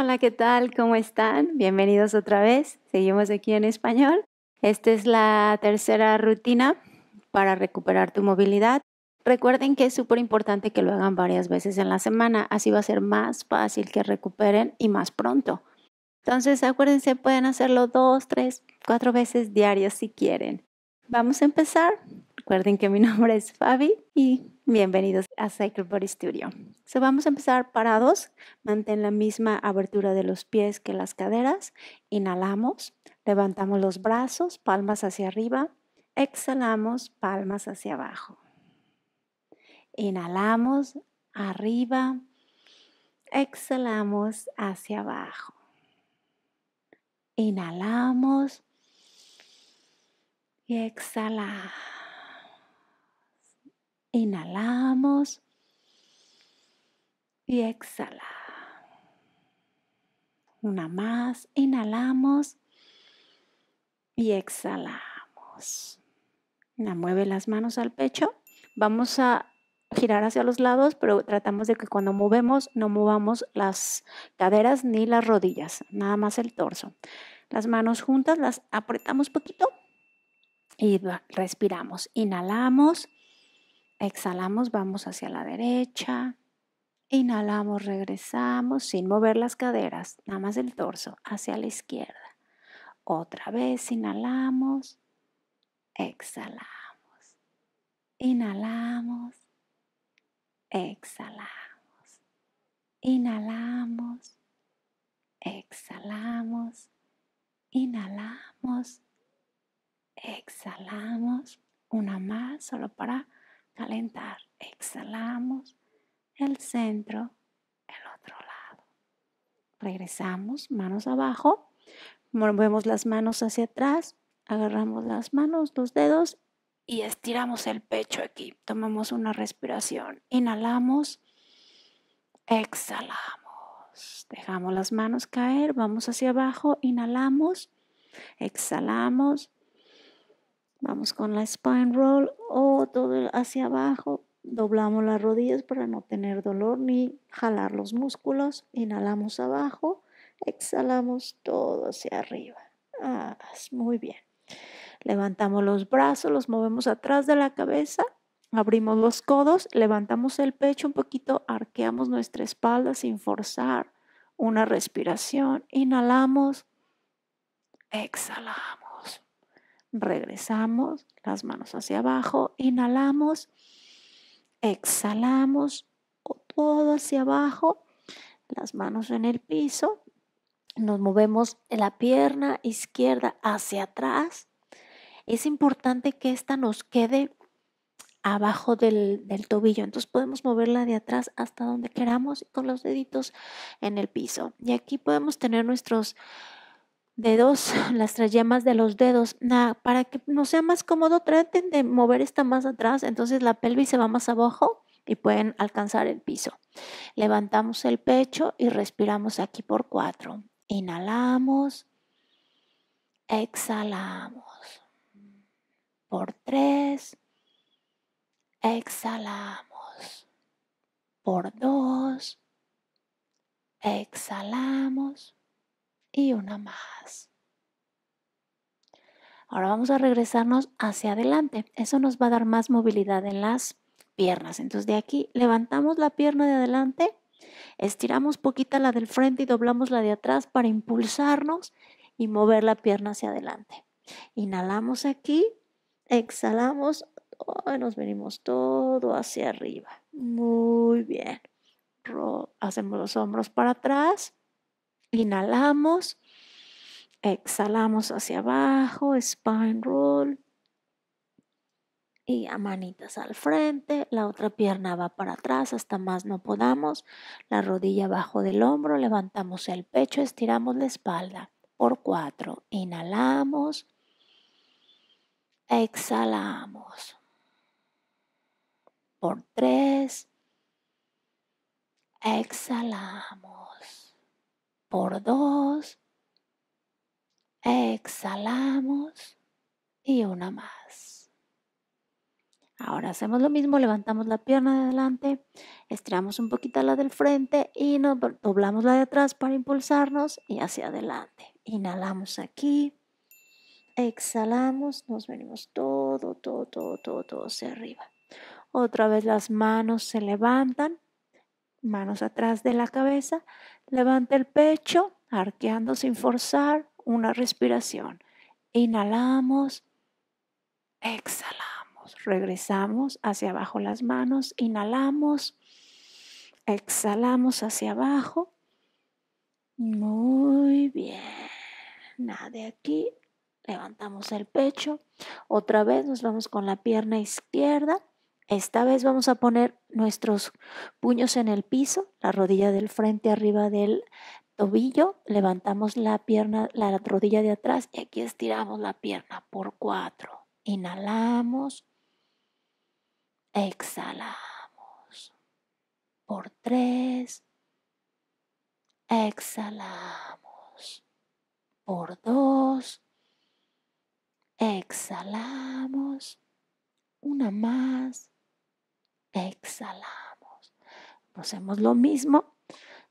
hola, ¿qué tal? ¿Cómo están? Bienvenidos otra vez. Seguimos aquí en español. Esta es la tercera rutina para recuperar tu movilidad. Recuerden que es súper importante que lo hagan varias veces en la semana, así va a ser más fácil que recuperen y más pronto. Entonces, acuérdense, pueden hacerlo dos, tres, cuatro veces diarias si quieren. Vamos a empezar. Recuerden que mi nombre es Fabi y bienvenidos a Cycle Body Studio. So vamos a empezar parados. Mantén la misma abertura de los pies que las caderas. Inhalamos, levantamos los brazos, palmas hacia arriba. Exhalamos, palmas hacia abajo. Inhalamos, arriba. Exhalamos hacia abajo. Inhalamos, y exhala. Inhalamos y exhala. Una más, inhalamos y exhalamos. Una, mueve las manos al pecho. Vamos a girar hacia los lados, pero tratamos de que cuando movemos no movamos las caderas ni las rodillas, nada más el torso. Las manos juntas las apretamos poquito y respiramos, inhalamos, exhalamos, vamos hacia la derecha, inhalamos, regresamos sin mover las caderas, nada más el torso, hacia la izquierda. Otra vez inhalamos, exhalamos, inhalamos, exhalamos, inhalamos, exhalamos, inhalamos, exhalamos, una más solo para calentar, exhalamos el centro, el otro lado. Regresamos, manos abajo, movemos las manos hacia atrás, agarramos las manos, los dedos y estiramos el pecho aquí. Tomamos una respiración, inhalamos, exhalamos, dejamos las manos caer, vamos hacia abajo, inhalamos, exhalamos, Vamos con la spine roll o todo hacia abajo. Doblamos las rodillas para no tener dolor ni jalar los músculos. Inhalamos abajo, exhalamos todo hacia arriba. Ah, muy bien. Levantamos los brazos, los movemos atrás de la cabeza, abrimos los codos, levantamos el pecho un poquito, arqueamos nuestra espalda sin forzar. Una respiración, inhalamos, exhalamos. Regresamos, las manos hacia abajo, inhalamos, exhalamos, todo hacia abajo, las manos en el piso, nos movemos la pierna izquierda hacia atrás. Es importante que esta nos quede abajo del, del, tobillo. Entonces podemos moverla de atrás hasta donde queramos y con los deditos en el piso. Y aquí podemos tener nuestros dedos, las tres yemas de los dedos, para que no sea más cómodo, traten de mover esta más atrás, entonces la pelvis se va más abajo y pueden alcanzar el piso. Levantamos el pecho y respiramos aquí por cuatro. Inhalamos, exhalamos. Por tres, exhalamos. Por dos, exhalamos y una más. Ahora vamos a regresarnos hacia adelante. Eso nos va a dar más movilidad en las piernas. Entonces de aquí levantamos la pierna de adelante, estiramos poquita la del frente y doblamos la de atrás para impulsarnos y mover la pierna hacia adelante. Inhalamos aquí, exhalamos, y nos venimos todo hacia arriba. Muy bien. Hacemos los hombros para atrás Inhalamos, exhalamos hacia abajo, spine roll. Y a manitas al frente, la otra pierna va para atrás hasta más no podamos, la rodilla abajo del hombro, levantamos el pecho, estiramos la espalda por cuatro, inhalamos, exhalamos por tres, exhalamos por dos. Exhalamos y una más. Ahora hacemos lo mismo, levantamos la pierna de adelante, estiramos un poquito la del frente y nos doblamos la de atrás para impulsarnos y hacia adelante. Inhalamos aquí, exhalamos, nos venimos todo, todo, todo, todo, todo hacia arriba. Otra vez las manos se levantan manos atrás de la cabeza, levanta el pecho, arqueando sin forzar, una respiración. Inhalamos, exhalamos, regresamos hacia abajo las manos, inhalamos, exhalamos hacia abajo. Muy bien. Nada de aquí. Levantamos el pecho. Otra vez nos vamos con la pierna izquierda. Esta vez vamos a poner nuestros puños en el piso, la rodilla del frente arriba del tobillo, levantamos la pierna, la rodilla de atrás y aquí estiramos la pierna por cuatro. Inhalamos, exhalamos por tres, exhalamos por dos, exhalamos, una más exhalamos. Hacemos lo mismo.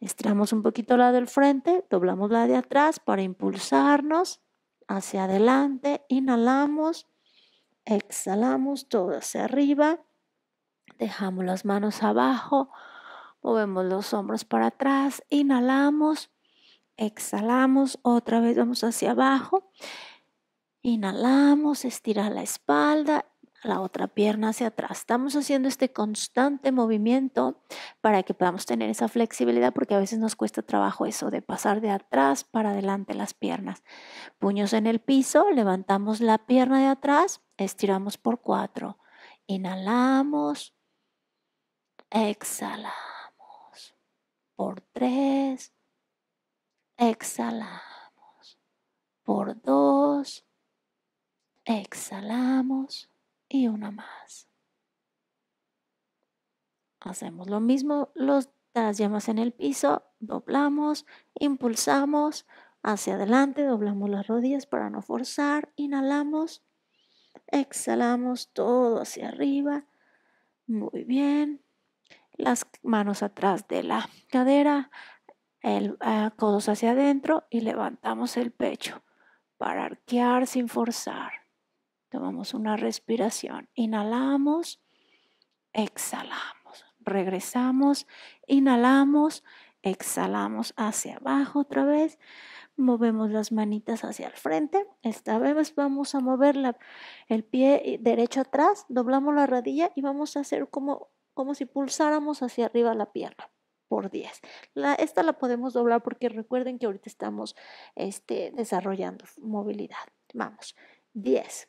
Estiramos un poquito la del frente, doblamos la de atrás para impulsarnos hacia adelante. Inhalamos, exhalamos todo hacia arriba. Dejamos las manos abajo, movemos los hombros para atrás, inhalamos, exhalamos, otra vez vamos hacia abajo. Inhalamos, estira la espalda, la otra pierna hacia atrás. Estamos haciendo este constante movimiento para que podamos tener esa flexibilidad porque a veces nos cuesta trabajo eso de pasar de atrás para adelante las piernas. Puños en el piso, levantamos la pierna de atrás, estiramos por cuatro. Inhalamos, exhalamos por tres, exhalamos por dos, exhalamos y una más. Hacemos lo mismo, los, las llamas en el piso, doblamos, impulsamos hacia adelante, doblamos las rodillas para no forzar, inhalamos, exhalamos todo hacia arriba. Muy bien. Las manos atrás de la cadera, el codo eh, codos hacia adentro y levantamos el pecho para arquear sin forzar. Tomamos una respiración. Inhalamos, exhalamos. Regresamos, inhalamos, exhalamos hacia abajo otra vez. Movemos las manitas hacia el frente. Esta vez vamos a mover el pie derecho atrás, doblamos la rodilla y vamos a hacer como, como si pulsáramos hacia arriba la pierna por 10. esta la podemos doblar porque recuerden que ahorita estamos este, desarrollando movilidad. Vamos, 10,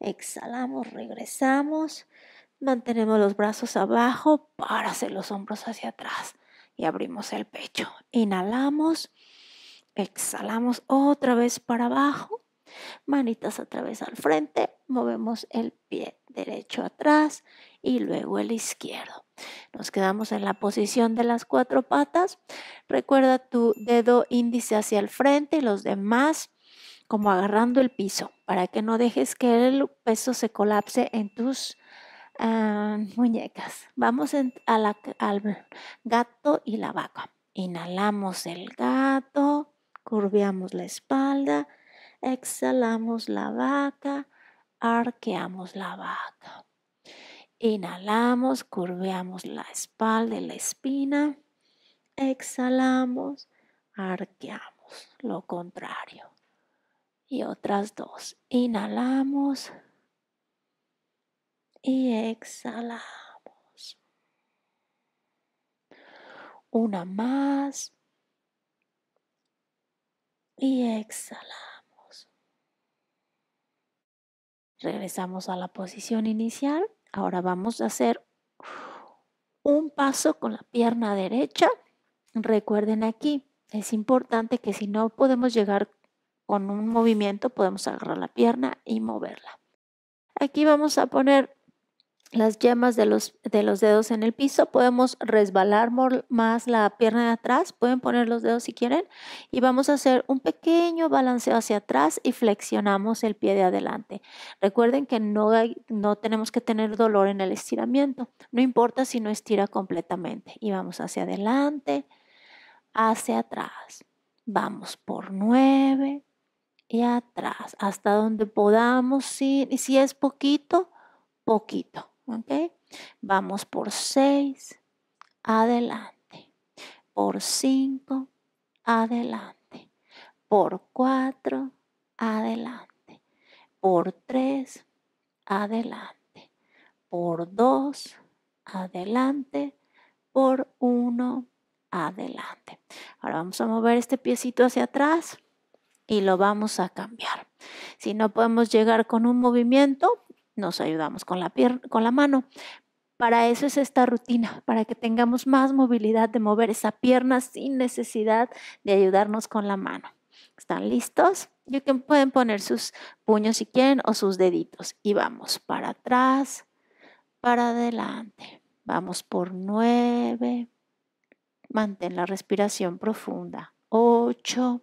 Exhalamos, regresamos. Mantenemos los brazos abajo para hacer los hombros hacia atrás y abrimos el pecho. Inhalamos, exhalamos otra vez para abajo, manitas otra vez al frente, movemos el pie derecho atrás y luego el izquierdo. Nos quedamos en la posición de las cuatro patas. Recuerda tu dedo índice hacia el frente y los demás como agarrando el piso, para que no dejes que el peso se colapse en tus ah, muñecas. Vamos al gato y la vaca. Inhalamos el gato, curveamos la espalda, exhalamos la vaca, arqueamos la vaca. Inhalamos, curveamos la espalda y la espina. Exhalamos, arqueamos. Lo contrario y otras dos. Inhalamos y exhalamos. Una más y exhalamos. Regresamos a la posición inicial. Ahora vamos a hacer un paso con la pierna derecha. Recuerden aquí, es importante que si no podemos llegar con un movimiento podemos agarrar la pierna y moverla. Aquí vamos a poner las yemas de los, de los dedos en el piso. Podemos resbalar más la pierna de atrás. Pueden poner los dedos si quieren. Y vamos a hacer un pequeño balanceo hacia atrás y flexionamos el pie de adelante. Recuerden que no, no tenemos que tener dolor en el estiramiento. No importa si no estira completamente. Y vamos hacia adelante, hacia atrás. Vamos por nueve, y atrás, hasta donde podamos ir. Y si es poquito, poquito. ¿Ok? Vamos por 6, adelante. Por 5, adelante. Por 4, adelante. Por 3, adelante. Por 2, adelante. Por 1, adelante. Ahora vamos a mover este piecito hacia atrás y lo vamos a cambiar. Si no podemos llegar con un movimiento, nos ayudamos con la, con la mano. Para eso es esta rutina, para que tengamos más movilidad de mover esa pierna sin necesidad de ayudarnos con la mano. ¿Están listos? Y que pueden poner sus puños si quieren o sus deditos. Y vamos para atrás, para adelante. Vamos por nueve. Mantén la respiración profunda. Ocho.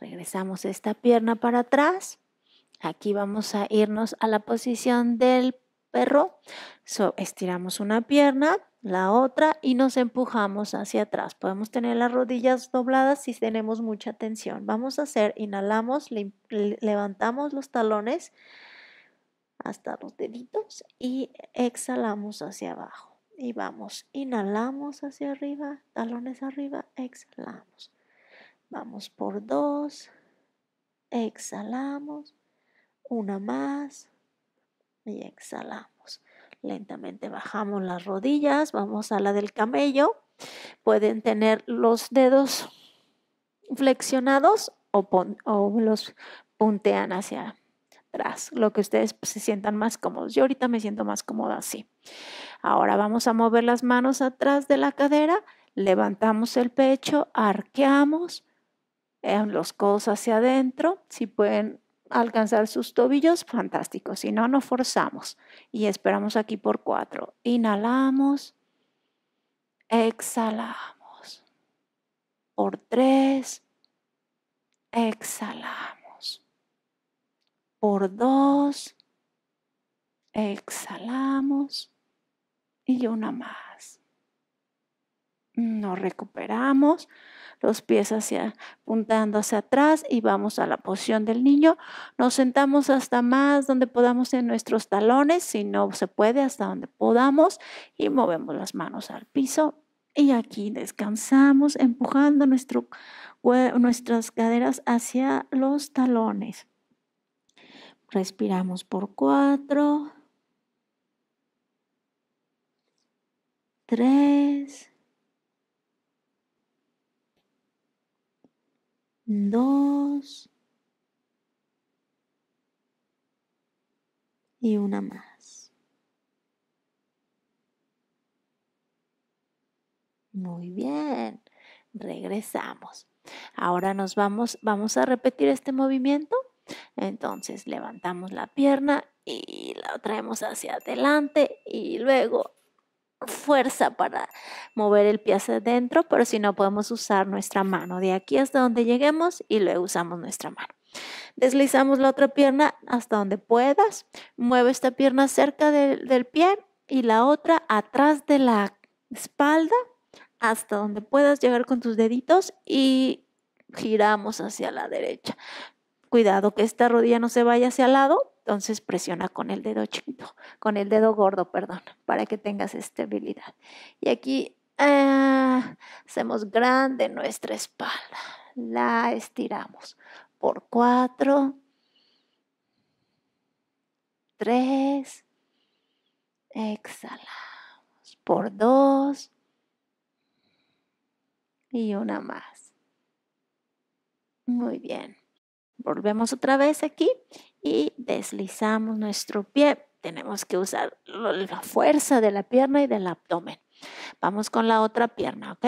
Regresamos esta pierna para atrás. Aquí vamos a irnos a la posición del perro. estiramos una pierna, la otra y nos empujamos hacia atrás. Podemos tener las rodillas dobladas si tenemos mucha tensión. Vamos a hacer, inhalamos, levantamos los talones hasta los deditos y exhalamos hacia abajo. Y vamos, inhalamos hacia arriba, talones arriba, exhalamos. Vamos por dos. Exhalamos. Una más. Y exhalamos. Lentamente bajamos las rodillas. Vamos a la del camello. Pueden tener los dedos flexionados o, o los puntean hacia atrás, lo que ustedes se sientan más cómodos. Yo ahorita me siento más cómoda así. Ahora vamos a mover las manos atrás de la cadera, levantamos el pecho, arqueamos los codos hacia adentro, si pueden alcanzar sus tobillos, fantástico, si no, nos forzamos y esperamos aquí por cuatro. Inhalamos, exhalamos, por tres, exhalamos, por dos, exhalamos y una más. Nos recuperamos, los pies hacia, apuntando hacia atrás y vamos a la posición del niño. Nos sentamos hasta más donde podamos en nuestros talones, si no se puede, hasta donde podamos y movemos las manos al piso. Y aquí descansamos empujando nuestro, nuestras caderas hacia los talones. Respiramos por cuatro. Tres. dos y una más. Muy bien, regresamos. Ahora nos vamos, vamos a repetir este movimiento. Entonces levantamos la pierna y la traemos hacia adelante y luego fuerza para mover el pie hacia adentro, pero si no podemos usar nuestra mano. De aquí hasta donde lleguemos y luego usamos nuestra mano. Deslizamos la otra pierna hasta donde puedas. Mueve esta pierna cerca del, del pie y la otra atrás de la espalda hasta donde puedas llegar con tus deditos y giramos hacia la derecha. Cuidado que esta rodilla no se vaya hacia el lado, entonces presiona con el dedo chiquito, con el dedo gordo, perdón, para que tengas estabilidad. Y aquí ah, hacemos grande nuestra espalda. La estiramos por cuatro, tres, exhalamos por dos y una más. Muy bien. Volvemos otra vez aquí y deslizamos nuestro pie. Tenemos que usar la fuerza de la pierna y del abdomen. Vamos con la otra pierna, ¿ok?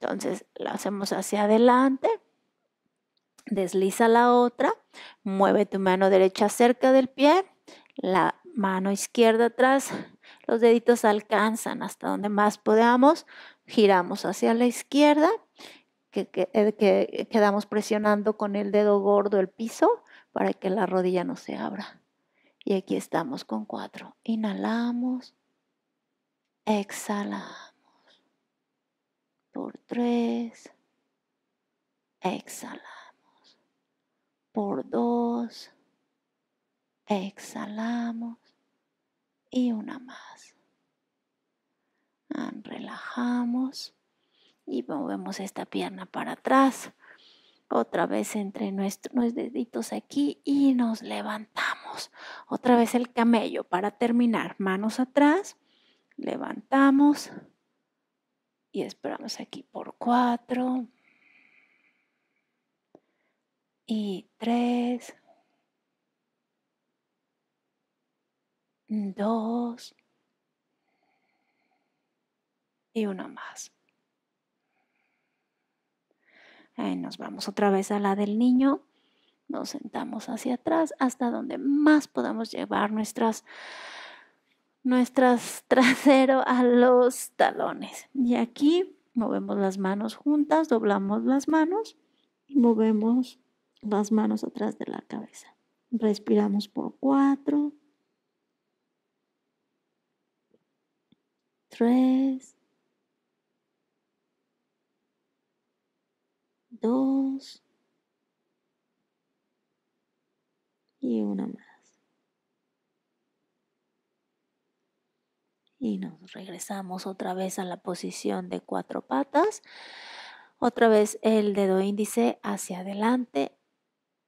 Entonces lo hacemos hacia adelante, desliza la otra, mueve tu mano derecha cerca del pie, la mano izquierda atrás, los deditos alcanzan hasta donde más podamos, giramos hacia la izquierda eh, que, quedamos presionando con el dedo gordo el piso para que la rodilla no se abra. Y aquí estamos con cuatro. Inhalamos, exhalamos. Por tres, exhalamos. Por dos, exhalamos. Y una más. Relajamos y movemos esta pierna para atrás. Otra vez entre nuestros deditos aquí y nos levantamos. Otra vez el camello para terminar. Manos atrás, levantamos y esperamos aquí por cuatro y tres, dos y uno más nos vamos otra vez a la del niño. Nos sentamos hacia atrás hasta donde más podamos llevar nuestras nuestras trasero a los talones. Y aquí movemos las manos juntas, doblamos las manos y movemos las manos atrás de la cabeza. Respiramos por cuatro, tres, dos y una más. Y nos regresamos otra vez a la posición de cuatro patas. Otra vez el dedo índice hacia adelante,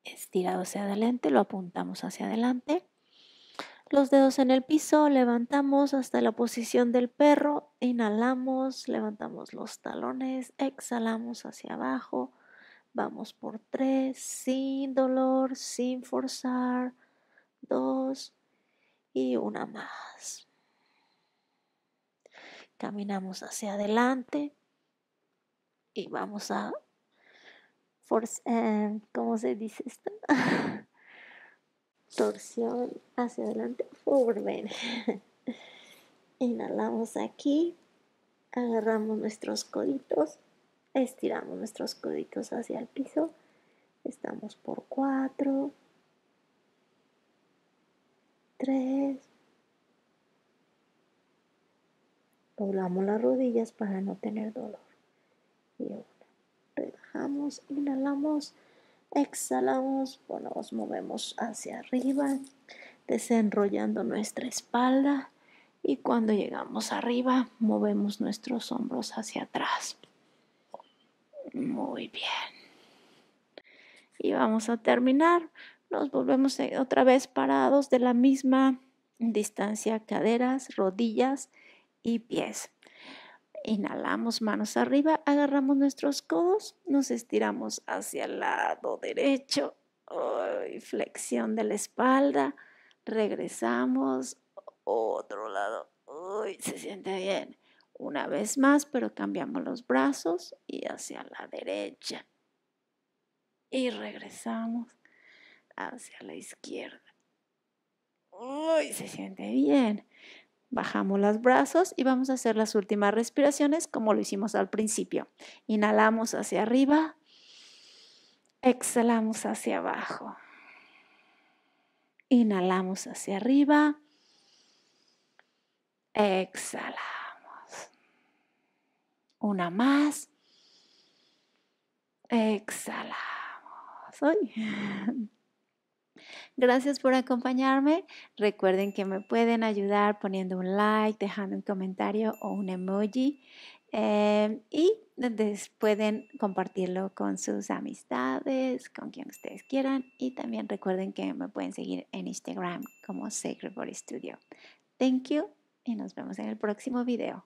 estirado hacia adelante, lo apuntamos hacia adelante. Los dedos en el piso, levantamos hasta la posición del perro, inhalamos, levantamos los talones, exhalamos hacia abajo, Vamos por tres, sin dolor, sin forzar. Dos y una más. Caminamos hacia adelante y vamos a... Force, eh, ¿Cómo se dice esto? Torsión hacia adelante, forward Inhalamos aquí, agarramos nuestros coditos Estiramos nuestros coditos hacia el piso. Estamos por 4, 3. Doblamos las rodillas para no tener dolor. Y una. Relajamos, inhalamos, exhalamos. Bueno, nos movemos hacia arriba, desenrollando nuestra espalda. Y cuando llegamos arriba, movemos nuestros hombros hacia atrás. Muy bien. Y vamos a terminar. Nos volvemos eh, otra vez parados de la misma distancia, caderas, rodillas y pies. Inhalamos manos arriba, agarramos nuestros codos, nos estiramos hacia el lado derecho, flexión de la espalda, regresamos, otro lado, uy, se siente bien. Una vez más, pero cambiamos los brazos y hacia la derecha. Y regresamos hacia la izquierda. Uy, se siente bien. Bajamos los brazos y vamos a hacer las últimas respiraciones como lo hicimos al principio. Inhalamos hacia arriba, exhalamos hacia abajo. Inhalamos hacia arriba, Exhala. Una más. Exhalamos. Gracias por acompañarme. Recuerden que me pueden ayudar poniendo un like, dejando un comentario o un emoji. Eh, y pueden compartirlo con sus amistades, con quien ustedes quieran. Y también recuerden que me pueden seguir en Instagram como Sacred Body Studio. Thank you y nos vemos en el próximo video.